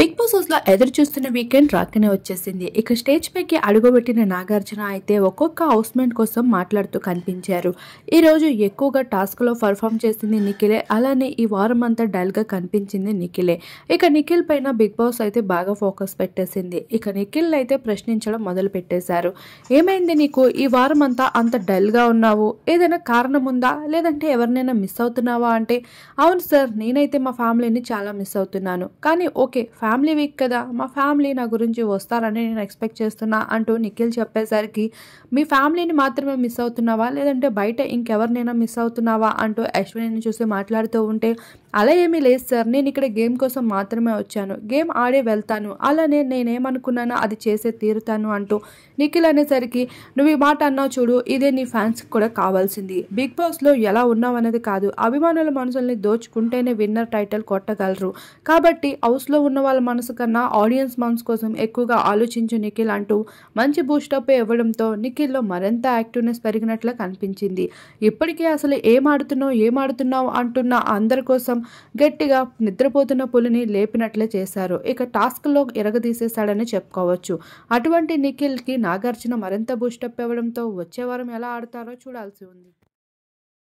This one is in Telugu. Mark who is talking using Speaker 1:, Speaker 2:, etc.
Speaker 1: బిగ్ బాస్ లో ఎదురు చూస్తున్న వీకెండ్ రాకనే వచ్చేసింది ఇక స్టేజ్ పైకి అడుగుపెట్టిన నాగార్జున అయితే ఒక్కొక్క హౌస్మెంట్ కోసం మాట్లాడుతూ కనిపించారు ఈరోజు ఎక్కువగా టాస్క్లో పర్ఫామ్ చేసింది నిఖిలే అలానే ఈ వారం అంతా డల్ గా కనిపించింది నిఖిలే ఇక నిఖిల్ పైన బిగ్ బాస్ అయితే బాగా ఫోకస్ పెట్టేసింది ఇక నిఖిల్ అయితే ప్రశ్నించడం మొదలు పెట్టేశారు ఏమైంది నీకు ఈ వారం అంతా అంత డల్గా ఉన్నావు ఏదైనా కారణం ఉందా లేదంటే ఎవరినైనా మిస్ అవుతున్నావా అంటే అవును సార్ నేనైతే మా ఫ్యామిలీని చాలా మిస్ అవుతున్నాను కానీ ఓకే ఫ్యామిలీ వీక్ కదా మా ఫ్యామిలీ నా గురించి వస్తారని నేను ఎక్స్పెక్ట్ చేస్తున్నా అంటూ నిఖిల్ చెప్పేసరికి మీ ఫ్యామిలీని మాత్రమే మిస్ అవుతున్నావా లేదంటే బయట ఇంకెవరినైనా మిస్ అవుతున్నావా అంటూ అశ్విని చూసి మాట్లాడుతూ ఉంటే అలా ఏమీ లేదు సార్ నేను ఇక్కడ గేమ్ కోసం మాత్రమే వచ్చాను గేమ్ ఆడే వెళ్తాను అలానే నేనేమనుకున్నానో అది చేసే తీరుతాను అంటూ నిఖిల్ అనేసరికి నువ్వు ఈ మాట అన్నావు చూడు ఇదే నీ ఫ్యాన్స్కి కూడా కావాల్సింది బిగ్ బాస్లో ఎలా ఉన్నావు అనేది కాదు అభిమానుల మనసుల్ని దోచుకుంటేనే విన్నర్ టైటిల్ కొట్టగలరు కాబట్టి హౌస్లో ఉన్న వాళ్ళ మనసు కన్నా ఆడియన్స్ మనసు కోసం ఎక్కువగా ఆలోచించు నిఖిల్ అంటూ మంచి బూస్టప్ ఇవ్వడంతో నిఖిల్లో మరింత యాక్టివ్నెస్ పెరిగినట్లు కనిపించింది ఇప్పటికే అసలు ఏం ఆడుతున్నావు ఏం ఆడుతున్నావు అంటున్న అందరి కోసం గట్టిగా నిద్రపోతున్న పులిని లేపినట్లే చేశారు ఇక టాస్క్లో ఎరగదీసేశాడని చెప్పుకోవచ్చు అటువంటి నిఖిల్కి నాగార్జున మరింత బూస్టప్ ఇవ్వడంతో వచ్చే వారం ఎలా ఆడతారో చూడాల్సి ఉంది